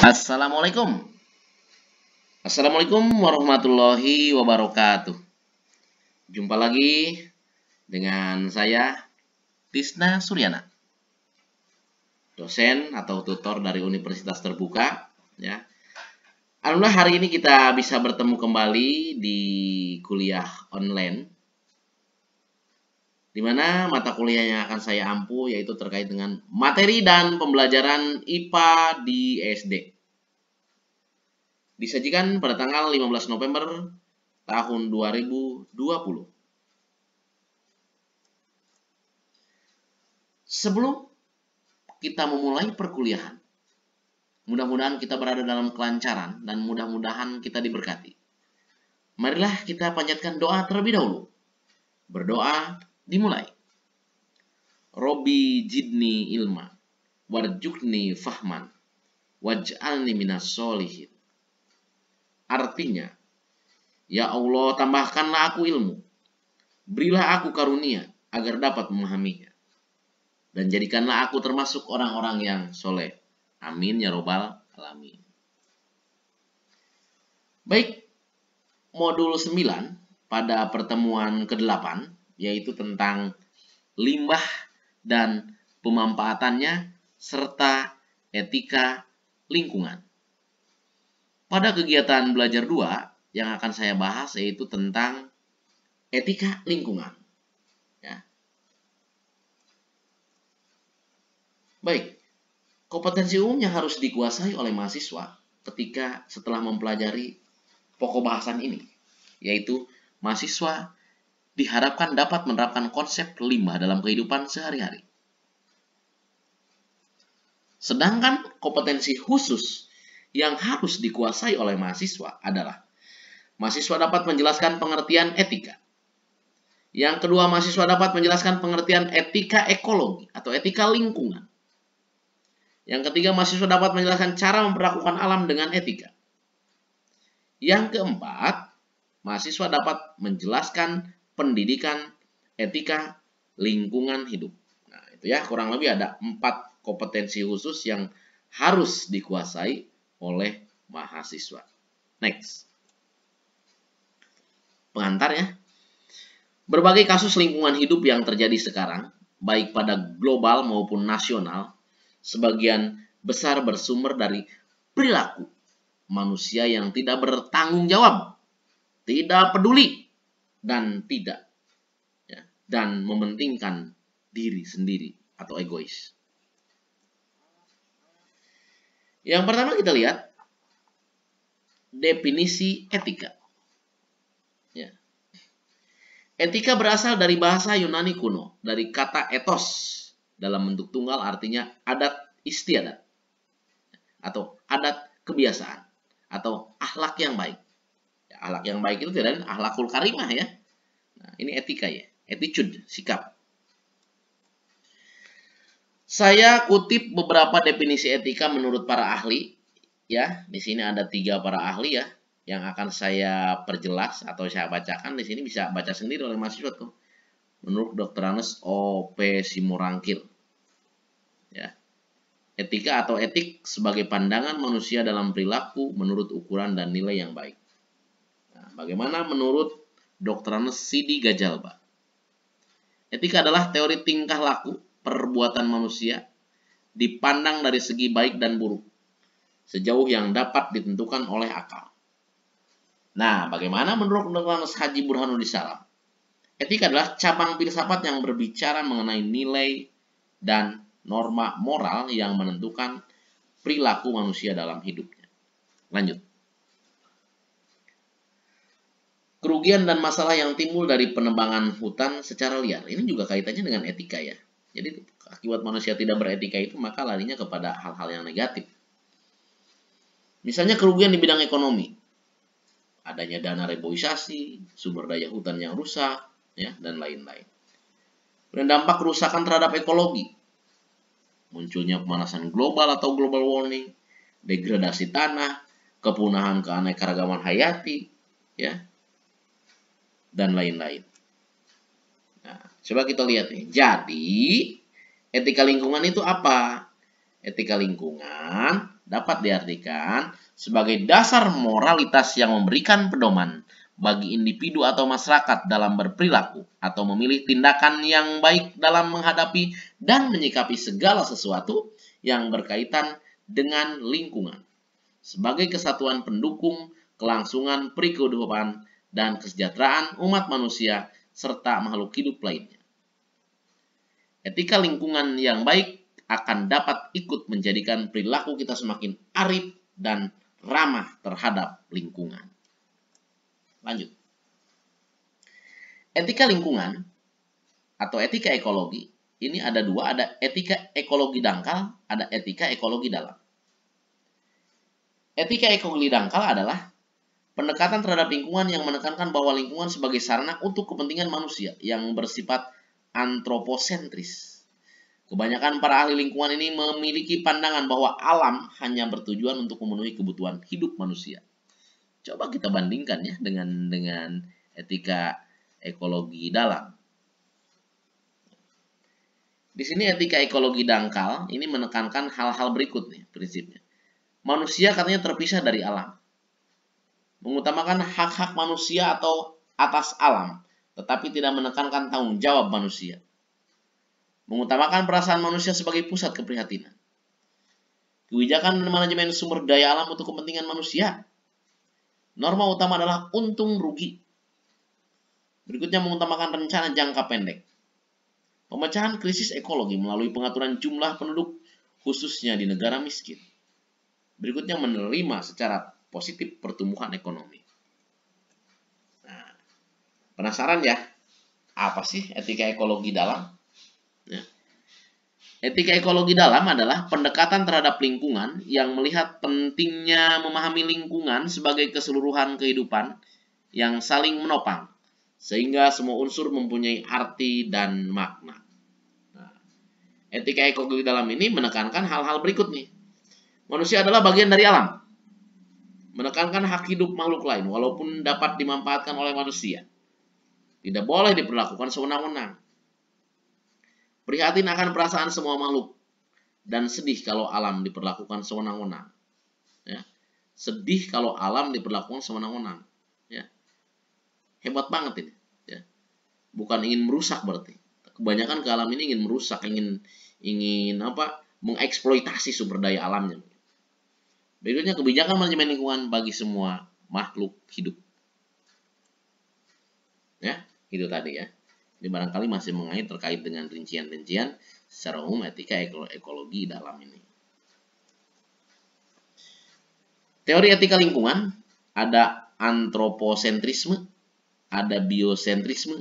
Assalamualaikum. Assalamualaikum warahmatullahi wabarakatuh. Jumpa lagi dengan saya Tisna Suryana. Dosen atau tutor dari Universitas Terbuka ya. Alhamdulillah hari ini kita bisa bertemu kembali di kuliah online di mana mata kuliah yang akan saya ampuh yaitu terkait dengan materi dan pembelajaran IPA di SD. Disajikan pada tanggal 15 November tahun 2020. Sebelum kita memulai perkuliahan, mudah-mudahan kita berada dalam kelancaran dan mudah-mudahan kita diberkati. Marilah kita panjatkan doa terlebih dahulu. Berdoa dimulai. Robi jidni ilma, warjukni fahman, waj'alni minas solihin. Artinya, Ya Allah, tambahkanlah aku ilmu. Berilah aku karunia agar dapat memahaminya. Dan jadikanlah aku termasuk orang-orang yang soleh. Amin ya robbal alamin. Baik, modul 9 pada pertemuan ke-8 yaitu tentang limbah dan pemanfaatannya serta etika lingkungan. Pada kegiatan belajar 2 yang akan saya bahas yaitu tentang etika lingkungan. Ya. Baik, kompetensi umum yang harus dikuasai oleh mahasiswa ketika setelah mempelajari pokok bahasan ini, yaitu mahasiswa diharapkan dapat menerapkan konsep limbah dalam kehidupan sehari-hari. Sedangkan kompetensi khusus yang harus dikuasai oleh mahasiswa adalah mahasiswa dapat menjelaskan pengertian etika. Yang kedua, mahasiswa dapat menjelaskan pengertian etika ekologi atau etika lingkungan. Yang ketiga, mahasiswa dapat menjelaskan cara memperlakukan alam dengan etika. Yang keempat, mahasiswa dapat menjelaskan pendidikan etika lingkungan hidup. Nah, itu ya kurang lebih ada empat kompetensi khusus yang harus dikuasai oleh mahasiswa. Next. Pengantar ya. Berbagai kasus lingkungan hidup yang terjadi sekarang, baik pada global maupun nasional, sebagian besar bersumber dari perilaku manusia yang tidak bertanggung jawab, tidak peduli, dan tidak, ya, dan mementingkan diri sendiri atau egois. Yang pertama kita lihat definisi etika. Ya. Etika berasal dari bahasa Yunani kuno, dari kata etos dalam bentuk tunggal artinya adat istiadat atau adat kebiasaan atau ahlak yang baik. Ya, ahlak yang baik itu tidak ada ahlakul karimah ya. Nah, ini etika ya, attitude, sikap. Saya kutip beberapa definisi etika menurut para ahli. Ya, di sini ada tiga para ahli ya yang akan saya perjelas atau saya bacakan di sini bisa baca sendiri oleh mahasiswa tuh. Menurut Dr. Anes O.P. Simurangkir. Ya. Etika atau etik sebagai pandangan manusia dalam perilaku menurut ukuran dan nilai yang baik. Nah, bagaimana menurut Dr. Anes Sidi Gajalba? Etika adalah teori tingkah laku perbuatan manusia dipandang dari segi baik dan buruk sejauh yang dapat ditentukan oleh akal. Nah, bagaimana menurut Mas Haji Burhanuddin Salam? Etika adalah cabang filsafat yang berbicara mengenai nilai dan norma moral yang menentukan perilaku manusia dalam hidupnya. Lanjut. Kerugian dan masalah yang timbul dari penebangan hutan secara liar. Ini juga kaitannya dengan etika ya. Jadi akibat manusia tidak beretika itu maka larinya kepada hal-hal yang negatif. Misalnya kerugian di bidang ekonomi. Adanya dana reboisasi, sumber daya hutan yang rusak, ya, dan lain-lain. Dan dampak kerusakan terhadap ekologi. Munculnya pemanasan global atau global warming, degradasi tanah, kepunahan keanekaragaman hayati, ya, dan lain-lain. Nah, coba kita lihat nih. Jadi, etika lingkungan itu apa? Etika lingkungan dapat diartikan sebagai dasar moralitas yang memberikan pedoman bagi individu atau masyarakat dalam berperilaku atau memilih tindakan yang baik dalam menghadapi dan menyikapi segala sesuatu yang berkaitan dengan lingkungan sebagai kesatuan pendukung kelangsungan perikehidupan dan kesejahteraan umat manusia serta makhluk hidup lainnya. Etika lingkungan yang baik akan dapat ikut menjadikan perilaku kita semakin arif dan ramah terhadap lingkungan. Lanjut. Etika lingkungan atau etika ekologi, ini ada dua, ada etika ekologi dangkal, ada etika ekologi dalam. Etika ekologi dangkal adalah Pendekatan terhadap lingkungan yang menekankan bahwa lingkungan sebagai sarana untuk kepentingan manusia yang bersifat antroposentris. Kebanyakan para ahli lingkungan ini memiliki pandangan bahwa alam hanya bertujuan untuk memenuhi kebutuhan hidup manusia. Coba kita bandingkan ya dengan dengan etika ekologi dalam. Di sini etika ekologi dangkal ini menekankan hal-hal berikut nih prinsipnya. Manusia katanya terpisah dari alam mengutamakan hak-hak manusia atau atas alam, tetapi tidak menekankan tanggung jawab manusia. Mengutamakan perasaan manusia sebagai pusat keprihatinan. Kebijakan dan manajemen sumber daya alam untuk kepentingan manusia. Norma utama adalah untung rugi. Berikutnya mengutamakan rencana jangka pendek. Pemecahan krisis ekologi melalui pengaturan jumlah penduduk khususnya di negara miskin. Berikutnya menerima secara positif pertumbuhan ekonomi. Nah, penasaran ya? Apa sih etika ekologi dalam? Ya. Etika ekologi dalam adalah pendekatan terhadap lingkungan yang melihat pentingnya memahami lingkungan sebagai keseluruhan kehidupan yang saling menopang, sehingga semua unsur mempunyai arti dan makna. Nah, etika ekologi dalam ini menekankan hal-hal berikut nih. Manusia adalah bagian dari alam menekankan hak hidup makhluk lain walaupun dapat dimanfaatkan oleh manusia. Tidak boleh diperlakukan sewenang-wenang. Prihatin akan perasaan semua makhluk dan sedih kalau alam diperlakukan sewenang-wenang. Ya. Sedih kalau alam diperlakukan sewenang-wenang. Ya. Hebat banget ini. Ya. Bukan ingin merusak berarti. Kebanyakan ke alam ini ingin merusak, ingin ingin apa? mengeksploitasi sumber daya alamnya. Berikutnya kebijakan manajemen lingkungan bagi semua makhluk hidup. Ya, itu tadi ya. Ini barangkali masih mengait terkait dengan rincian-rincian secara umum etika ekologi dalam ini. Teori etika lingkungan ada antroposentrisme, ada biosentrisme,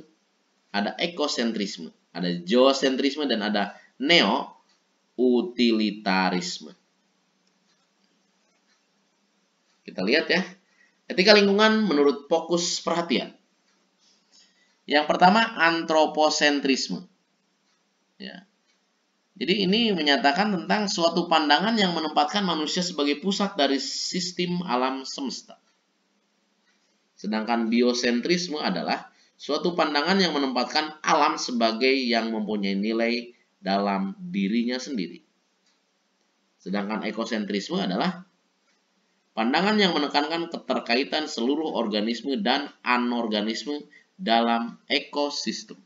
ada ekosentrisme, ada geosentrisme dan ada neo utilitarisme. Kita lihat ya. Ketika lingkungan menurut fokus perhatian. Yang pertama antroposentrisme. Ya. Jadi ini menyatakan tentang suatu pandangan yang menempatkan manusia sebagai pusat dari sistem alam semesta. Sedangkan biosentrisme adalah suatu pandangan yang menempatkan alam sebagai yang mempunyai nilai dalam dirinya sendiri. Sedangkan ekosentrisme adalah Pandangan yang menekankan keterkaitan seluruh organisme dan anorganisme dalam ekosistem.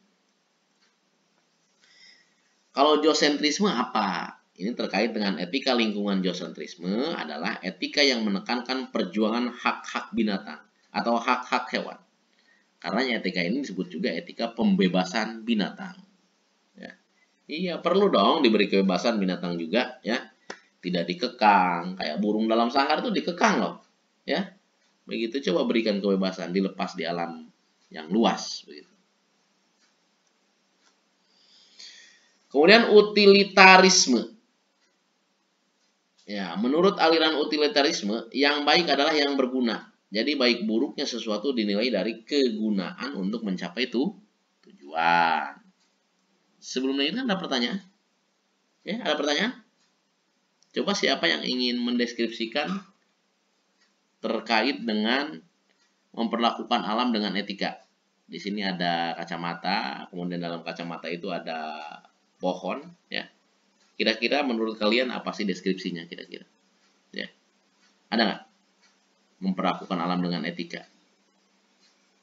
Kalau geosentrisme apa? Ini terkait dengan etika lingkungan geosentrisme adalah etika yang menekankan perjuangan hak-hak binatang atau hak-hak hewan. Karena etika ini disebut juga etika pembebasan binatang. Ya. Iya perlu dong diberi kebebasan binatang juga ya tidak dikekang. Kayak burung dalam sangkar itu dikekang loh. Ya. Begitu coba berikan kebebasan dilepas di alam yang luas begitu. Kemudian utilitarisme. Ya, menurut aliran utilitarisme, yang baik adalah yang berguna. Jadi baik buruknya sesuatu dinilai dari kegunaan untuk mencapai itu tujuan. Sebelumnya ini kan ada pertanyaan? Ya, ada pertanyaan? Coba siapa yang ingin mendeskripsikan terkait dengan memperlakukan alam dengan etika. Di sini ada kacamata, kemudian dalam kacamata itu ada pohon, ya. Kira-kira menurut kalian apa sih deskripsinya kira-kira? Ya. Ada nggak? Memperlakukan alam dengan etika.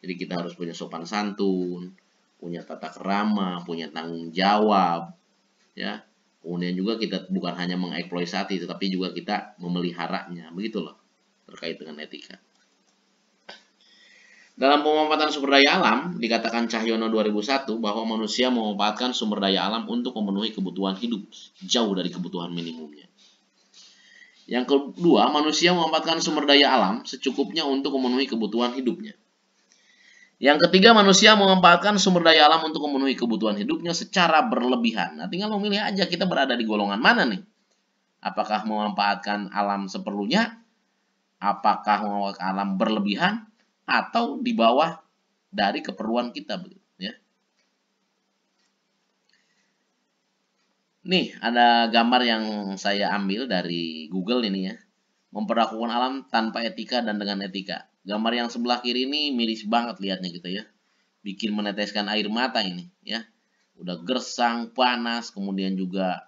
Jadi kita harus punya sopan santun, punya tata kerama, punya tanggung jawab, ya Kemudian juga kita bukan hanya mengeksploitasi, tetapi juga kita memeliharanya. Begitu loh, terkait dengan etika. Dalam pemanfaatan sumber daya alam, dikatakan Cahyono 2001 bahwa manusia memanfaatkan sumber daya alam untuk memenuhi kebutuhan hidup jauh dari kebutuhan minimumnya. Yang kedua, manusia memanfaatkan sumber daya alam secukupnya untuk memenuhi kebutuhan hidupnya. Yang ketiga, manusia memanfaatkan sumber daya alam untuk memenuhi kebutuhan hidupnya secara berlebihan. Nah, tinggal memilih aja kita berada di golongan mana nih. Apakah memanfaatkan alam seperlunya? Apakah memanfaatkan alam berlebihan? Atau di bawah dari keperluan kita? Ya. Nih, ada gambar yang saya ambil dari Google ini ya. Memperlakukan alam tanpa etika dan dengan etika Gambar yang sebelah kiri ini miris banget lihatnya gitu ya. Bikin meneteskan air mata ini ya. Udah gersang, panas, kemudian juga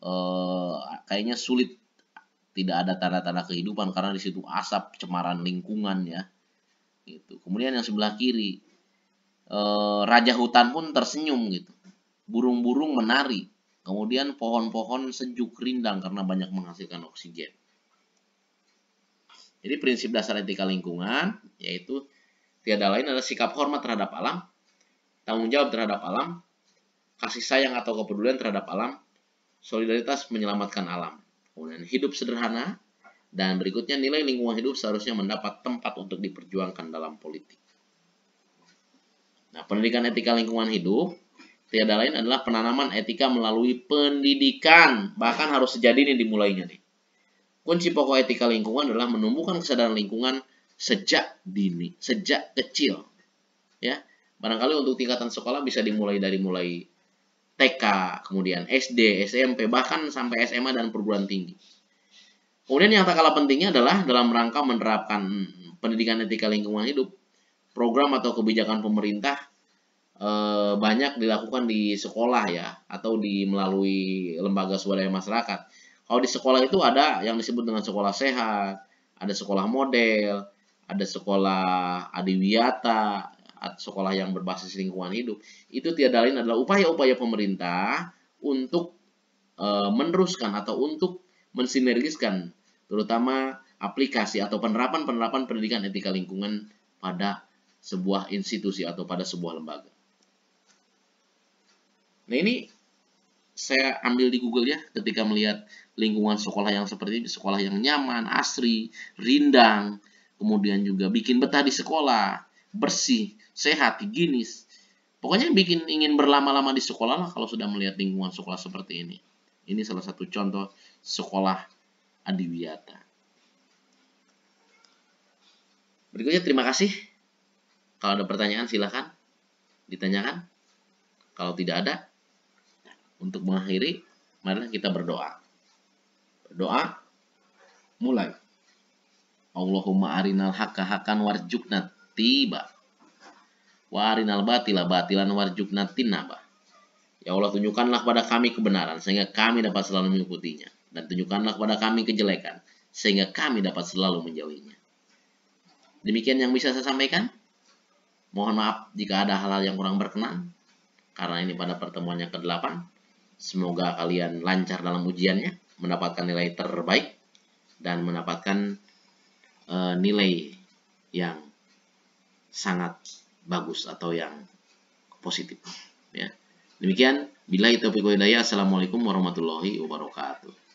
eh, kayaknya sulit tidak ada tanda-tanda kehidupan karena di situ asap cemaran lingkungan ya. Gitu. Kemudian yang sebelah kiri eh, raja hutan pun tersenyum gitu. Burung-burung menari. Kemudian pohon-pohon sejuk rindang karena banyak menghasilkan oksigen. Jadi prinsip dasar etika lingkungan yaitu tiada lain adalah sikap hormat terhadap alam, tanggung jawab terhadap alam, kasih sayang atau kepedulian terhadap alam, solidaritas menyelamatkan alam, kemudian hidup sederhana, dan berikutnya nilai lingkungan hidup seharusnya mendapat tempat untuk diperjuangkan dalam politik. Nah, pendidikan etika lingkungan hidup tiada lain adalah penanaman etika melalui pendidikan, bahkan harus sejadi ini dimulainya nih. Kunci pokok etika lingkungan adalah menumbuhkan kesadaran lingkungan sejak dini, sejak kecil. Ya, barangkali untuk tingkatan sekolah bisa dimulai dari mulai TK, kemudian SD, SMP, bahkan sampai SMA dan perguruan tinggi. Kemudian yang tak kalah pentingnya adalah dalam rangka menerapkan pendidikan etika lingkungan hidup, program atau kebijakan pemerintah eh, banyak dilakukan di sekolah ya, atau di melalui lembaga swadaya masyarakat. Kalau di sekolah itu ada yang disebut dengan sekolah sehat, ada sekolah model, ada sekolah adiwiyata, sekolah yang berbasis lingkungan hidup. Itu tiada lain adalah upaya-upaya pemerintah untuk e, meneruskan atau untuk mensinergiskan terutama aplikasi atau penerapan-penerapan pendidikan etika lingkungan pada sebuah institusi atau pada sebuah lembaga. Nah, ini saya ambil di Google ya ketika melihat lingkungan sekolah yang seperti ini, sekolah yang nyaman, asri, rindang, kemudian juga bikin betah di sekolah, bersih, sehat, higienis. Pokoknya bikin ingin berlama-lama di sekolah lah kalau sudah melihat lingkungan sekolah seperti ini. Ini salah satu contoh sekolah adiwiyata. Berikutnya terima kasih. Kalau ada pertanyaan silahkan ditanyakan. Kalau tidak ada, untuk mengakhiri, marilah kita berdoa. Berdoa, mulai. Allahumma arinal haqqa haqqan warjukna tiba. Wa arinal batila batilan warjukna tinaba. Ya Allah tunjukkanlah pada kami kebenaran sehingga kami dapat selalu mengikutinya. Dan tunjukkanlah kepada kami kejelekan sehingga kami dapat selalu menjauhinya. Demikian yang bisa saya sampaikan. Mohon maaf jika ada hal-hal yang kurang berkenan. Karena ini pada pertemuan yang ke-8. Semoga kalian lancar dalam ujiannya, mendapatkan nilai terbaik, dan mendapatkan uh, nilai yang sangat bagus atau yang positif. Ya. Demikian, bila itu hidayah. Assalamualaikum warahmatullahi wabarakatuh.